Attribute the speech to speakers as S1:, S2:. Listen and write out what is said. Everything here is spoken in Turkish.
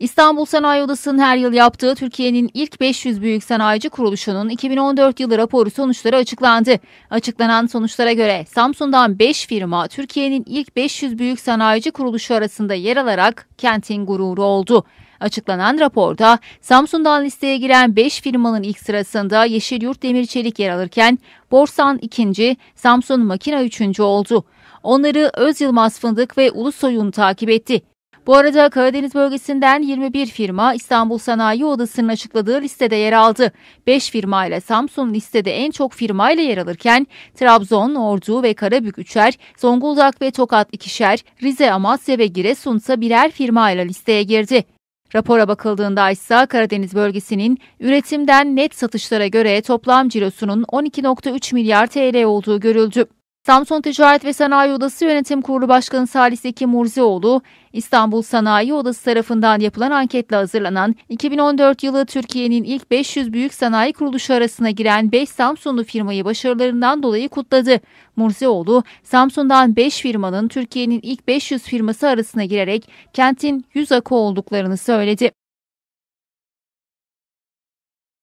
S1: İstanbul Sanayi Odası'nın her yıl yaptığı Türkiye'nin ilk 500 büyük sanayici kuruluşunun 2014 yılı raporu sonuçları açıklandı. Açıklanan sonuçlara göre Samsun'dan 5 firma Türkiye'nin ilk 500 büyük sanayici kuruluşu arasında yer alarak kentin gururu oldu. Açıklanan raporda Samsun'dan listeye giren 5 firmanın ilk sırasında Yeşilyurt Demir Çelik yer alırken Borsan ikinci, Samsun Makina üçüncü oldu. Onları Öz Yılmaz Fındık ve Ulusoy'un takip etti. Bu arada Karadeniz bölgesinden 21 firma İstanbul Sanayi Odası'nın açıkladığı listede yer aldı. 5 firma ile Samsun listede en çok firma ile yer alırken Trabzon, Ordu ve Karabük üçer, Zonguldak ve Tokat ikişer, Rize, Amasya ve Giresun ise birer firma ile listeye girdi. Rapora bakıldığında ise Karadeniz bölgesinin üretimden net satışlara göre toplam cirosunun 12.3 milyar TL olduğu görüldü. Samsun Ticaret ve Sanayi Odası Yönetim Kurulu Başkanı Salih Zeki Murzoğlu, İstanbul Sanayi Odası tarafından yapılan anketle hazırlanan 2014 yılı Türkiye'nin ilk 500 büyük sanayi kuruluşu arasına giren 5 Samsunlu firmayı başarılarından dolayı kutladı. Murzoğlu, Samsun'dan 5 firmanın Türkiye'nin ilk 500 firması arasına girerek kentin yüz akı olduklarını söyledi.